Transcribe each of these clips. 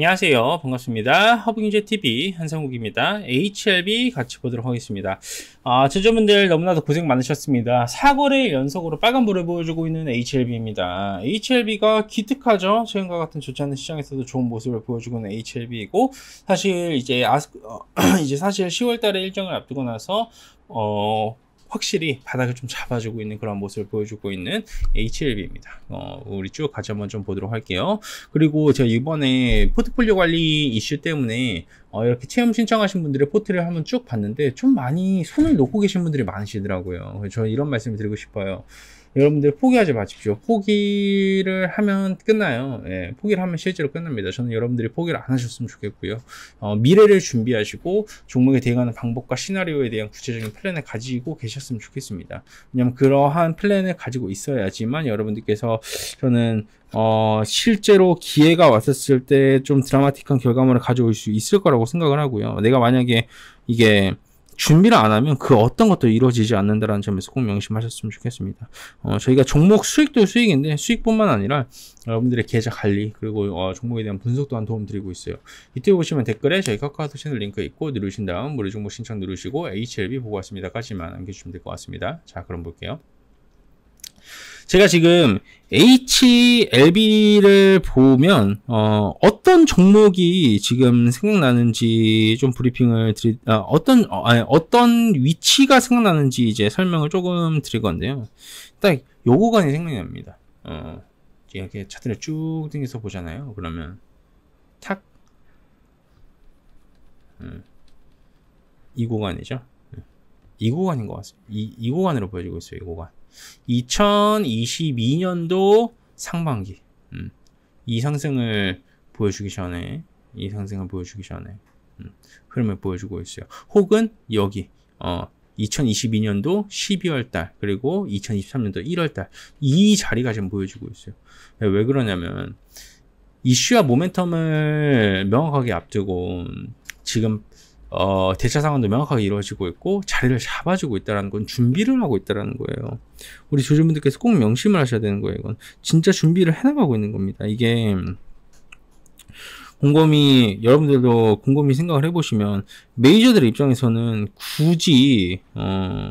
안녕하세요. 반갑습니다. 허브경제TV 한상욱입니다. HLB 같이 보도록 하겠습니다. 아, 제조분들 너무나도 고생 많으셨습니다. 사거래일 연속으로 빨간불을 보여주고 있는 HLB입니다. HLB가 기특하죠. 최근과 같은 좋지 않은 시장에서도 좋은 모습을 보여주고 있는 HLB이고 사실 이제 아스, 어, 이제 사실 10월 달에 일정을 앞두고 나서 어, 확실히 바닥을 좀 잡아주고 있는 그런 모습을 보여주고 있는 HLB입니다. 어, 우리 쭉 같이 한번 좀 보도록 할게요. 그리고 제가 이번에 포트폴리오 관리 이슈 때문에 어, 이렇게 체험 신청하신 분들의 포트를 한번 쭉 봤는데 좀 많이 손을 놓고 계신 분들이 많으시더라고요. 저 이런 말씀을 드리고 싶어요. 여러분들 포기하지 마십시오. 포기를 하면 끝나요. 예, 포기를 하면 실제로 끝납니다. 저는 여러분들이 포기를 안 하셨으면 좋겠고요. 어, 미래를 준비하시고 종목에 대응하는 방법과 시나리오에 대한 구체적인 플랜을 가지고 계셨으면 좋겠습니다. 왜냐하면 그러한 플랜을 가지고 있어야지만 여러분들께서 저는 어, 실제로 기회가 왔었을 때 좀 드라마틱한 결과물을 가져올 수 있을 거라고 생각을 하고요. 내가 만약에 이게 준비를 안 하면 그 어떤 것도 이루어지지 않는다라는 점에서 꼭 명심하셨으면 좋겠습니다. 어, 저희가 종목 수익도 수익인데 수익뿐만 아니라 여러분들의 계좌 관리 그리고 어, 종목에 대한 분석 또한 도움 드리고 있어요. 이때 보시면 댓글에 저희 카카오톡 채널 링크 있고 누르신 다음 무료 종목 신청 누르시고 HLB 보고 왔습니다까지만 남겨주시면 될 것 같습니다. 자 그럼 볼게요. 제가 지금 HLB를 보면 어, 떤 종목이 지금 생각나는지 좀 브리핑을 드리 아, 어떤 어, 아니, 어떤 위치가 생각나는지 이제 설명을 조금 드릴 건데요. 딱요간이생각 납니다. 어, 이렇게 차트를 쭉 땡겨서 보잖아요. 그러면 탁 음, 이 구간이죠. 이 구간인 것 같습니다. 이, 이 구간으로 보여지고 있어요. 이 구간. 2022년도 상반기. 음. 이 상승을 보여주기 전에, 이 상승을 보여주기 전에, 음. 흐름을 보여주고 있어요. 혹은 여기, 어, 2022년도 12월 달, 그리고 2023년도 1월 달, 이 자리가 지금 보여주고 있어요. 네, 왜 그러냐면, 이슈와 모멘텀을 명확하게 앞두고, 지금 어, 대차 상황도 명확하게 이루어지고 있고 자리를 잡아주고 있다라는 건 준비를 하고 있다라는 거예요. 우리 조주분들께서 꼭 명심을 하셔야 되는 거예요. 이건 진짜 준비를 해나가고 있는 겁니다. 이게 곰곰이 여러분들도 곰곰이 생각을 해보시면 메이저들의 입장에서는 굳이 어.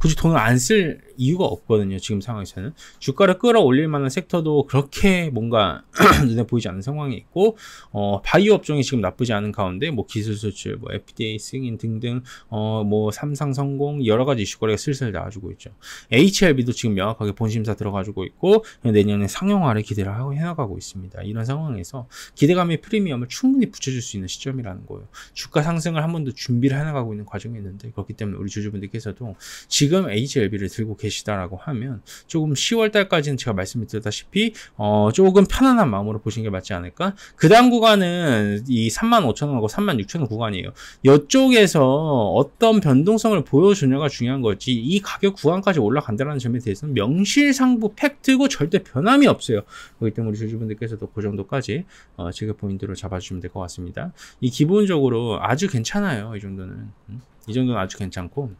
굳이 돈을 안 쓸 이유가 없거든요. 지금 상황에서는 주가를 끌어올릴 만한 섹터도 그렇게 뭔가 눈에 보이지 않는 상황이 있고 어, 바이오 업종이 지금 나쁘지 않은 가운데 뭐 기술 수출, 뭐 FDA 승인 등등 어, 뭐 삼상 성공 여러 가지 이슈 거래가 슬슬 나와주고 있죠. HLB도 지금 명확하게 본심사 들어가지고 있고 내년에 상용화를 기대를 하고 해나가고 있습니다. 이런 상황에서 기대감의 프리미엄을 충분히 붙여줄 수 있는 시점이라는 거예요. 주가 상승을 한 번 더 준비를 해나가고 있는 과정이 있는데 그렇기 때문에 우리 주주분들께서도 지금 지금 HLB를 들고 계시다라고 하면 조금 10월 달까지는 제가 말씀드렸다시피 어 조금 편안한 마음으로 보시는 게 맞지 않을까? 그 다음 구간은 이 35,000원하고 36,000원 구간이에요. 이쪽에서 어떤 변동성을 보여주냐가 중요한 거지 이 가격 구간까지 올라간다는 점에 대해서는 명실상부 팩트고 절대 변함이 없어요. 그렇기 때문에 우리 주주분들께서도 그 정도까지 어, 제가 포인트로 잡아주시면 될 것 같습니다. 이 기본적으로 아주 괜찮아요. 이 정도는. 음, 이 정도는 아주 괜찮고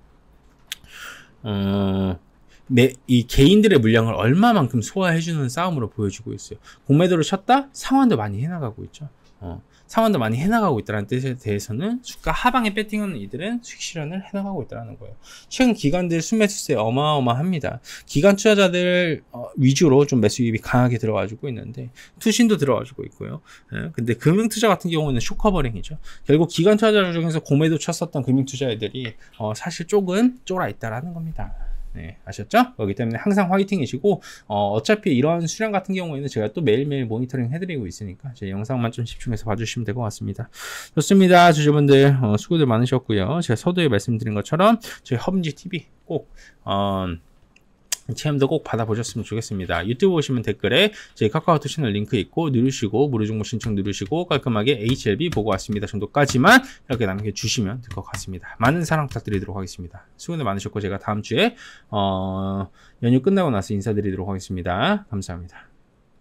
어. 내, 이 개인들의 물량을 얼마만큼 소화해주는 싸움으로 보여주고 있어요. 공매도를 쳤다? 상환도 많이 해나가고 있죠. 어. 상황도 많이 해나가고 있다는 뜻에 대해서는 주가 하방에 배팅하는 이들은 수익 실현을 해나가고 있다는 거예요. 최근 기관들 순매수세 어마어마합니다. 기관 투자자들 어, 위주로 좀 매수 입이 강하게 들어가지고 있는데 투신도 들어가지고 있고요. 예, 근데 금융 투자 같은 경우는 쇼커버링이죠. 결국 기관 투자자 중에서 고매도 쳤었던 금융 투자애들이 어, 사실 조금 쫄아 있다라는 겁니다. 네, 아셨죠? 그렇기 때문에 항상 화이팅이시고 어, 차피 이런 수량 같은 경우에는 제가 또 매일매일 모니터링 해드리고 있으니까 제 영상만 좀 집중해서 봐주시면 될 것 같습니다. 좋습니다. 주주분들 어, 수고들 많으셨고요. 제가 서두에 말씀드린 것처럼 저희 허브지 TV 꼭 어, 체험도 꼭 받아보셨으면 좋겠습니다. 유튜브 보시면 댓글에 저희 카카오톡 채널 링크 있고 누르시고 무료 정보 신청 누르시고 깔끔하게 HLB 보고 왔습니다 정도까지만 이렇게 남겨주시면 될 것 같습니다. 많은 사랑 부탁드리도록 하겠습니다. 수고들 많으셨고 제가 다음 주에 어... 연휴 끝나고 나서 인사드리도록 하겠습니다. 감사합니다.